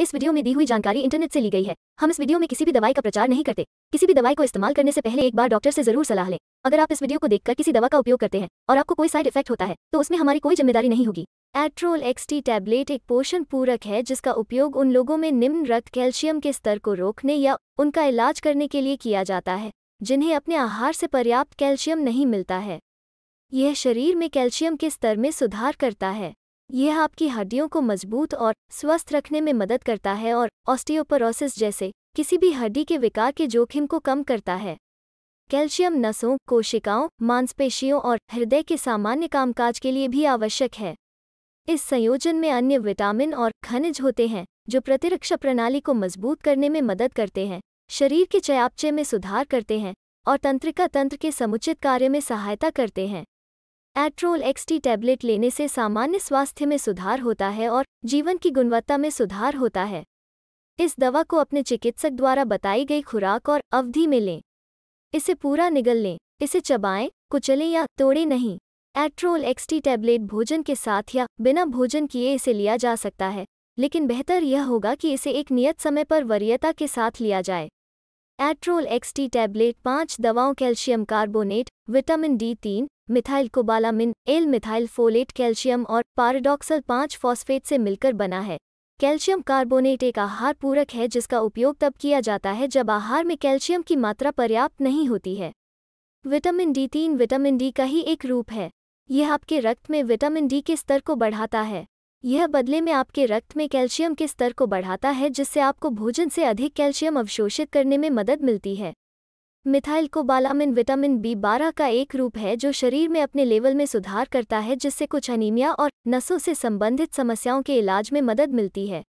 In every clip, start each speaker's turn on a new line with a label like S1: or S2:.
S1: इस वीडियो में दी हुई जानकारी इंटरनेट से ली गई है हम इस वीडियो में किसी भी दवाई का प्रचार नहीं करते किसी भी दवाई को इस्तेमाल करने से पहले एक बार डॉक्टर से जरूर सलाह लें अगर आप इस वीडियो को देखकर किसी दवा का उपयोग करते हैं और आपको कोई साइड इफेक्ट होता है तो उसमें हमारी कोई जिम्मेदारी नहीं होगी एट्रोल एक्सटी टैबलेट एक पोषण पूरक है जिसका उपयोग उन लोगों में निम्न रक्त कैल्शियम के स्तर को रोकने या उनका इलाज करने के लिए किया जाता है जिन्हें अपने आहार से पर्याप्त कैल्शियम नहीं मिलता है यह शरीर में कैल्शियम के स्तर में सुधार करता है यह आपकी हड्डियों को मजबूत और स्वस्थ रखने में मदद करता है और ऑस्टियोपोरोसिस जैसे किसी भी हड्डी के विकार के जोखिम को कम करता है कैल्शियम नसों कोशिकाओं मांसपेशियों और हृदय के सामान्य कामकाज के लिए भी आवश्यक है इस संयोजन में अन्य विटामिन और खनिज होते हैं जो प्रतिरक्षा प्रणाली को मजबूत करने में मदद करते हैं शरीर के चयापचय में सुधार करते हैं और तंत्रिका तंत्र के समुचित कार्य में सहायता करते हैं एट्रोल एक्सटी टैबलेट लेने से सामान्य स्वास्थ्य में सुधार होता है और जीवन की गुणवत्ता में सुधार होता है इस दवा को अपने चिकित्सक द्वारा बताई गई खुराक और अवधि में लें इसे पूरा निगल लें इसे चबाएं कुचलें या तोड़ें नहीं एट्रोल एक्सटी टैबलेट भोजन के साथ या बिना भोजन किए इसे लिया जा सकता है लेकिन बेहतर यह होगा कि इसे एक नियत समय पर वरीयता के साथ लिया जाए एट्रोल एक्सटी टैबलेट पाँच दवाओं कैल्शियम कार्बोनेट विटामिन डी तीन methylcobalamin L methylfolate calcium और पारडॉक्सल पांच फॉस्फेट से मिलकर बना है कैल्शियम कार्बोनेट एक आहार पूरक है जिसका उपयोग तब किया जाता है जब आहार में कैल्शियम की मात्रा पर्याप्त नहीं होती है विटामिन डी तीन विटामिन डी का ही एक रूप है यह आपके रक्त में विटामिन डी के स्तर को बढ़ाता है यह बदले में आपके रक्त में कैल्शियम के स्तर को बढ़ाता है जिससे आपको भोजन से अधिक कैल्शियम अवशोषित करने में मदद मिलती है मिथाइल कोबालामिन विटामिन बी बारह का एक रूप है जो शरीर में अपने लेवल में सुधार करता है जिससे कुछ अनीमिया और नसों से संबंधित समस्याओं के इलाज में मदद मिलती है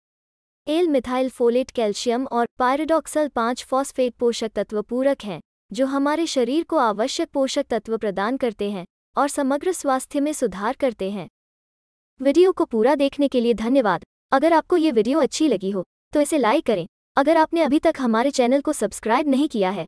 S1: एल मिथाइल फोलेट कैल्शियम और पायरेडॉक्सल पांच फॉस्फेट पोषक तत्व पूरक हैं जो हमारे शरीर को आवश्यक पोषक तत्व प्रदान करते हैं और समग्र स्वास्थ्य में सुधार करते हैं वीडियो को पूरा देखने के लिए धन्यवाद अगर आपको ये वीडियो अच्छी लगी हो तो इसे लाइक करें अगर आपने अभी तक हमारे चैनल को सब्सक्राइब नहीं किया है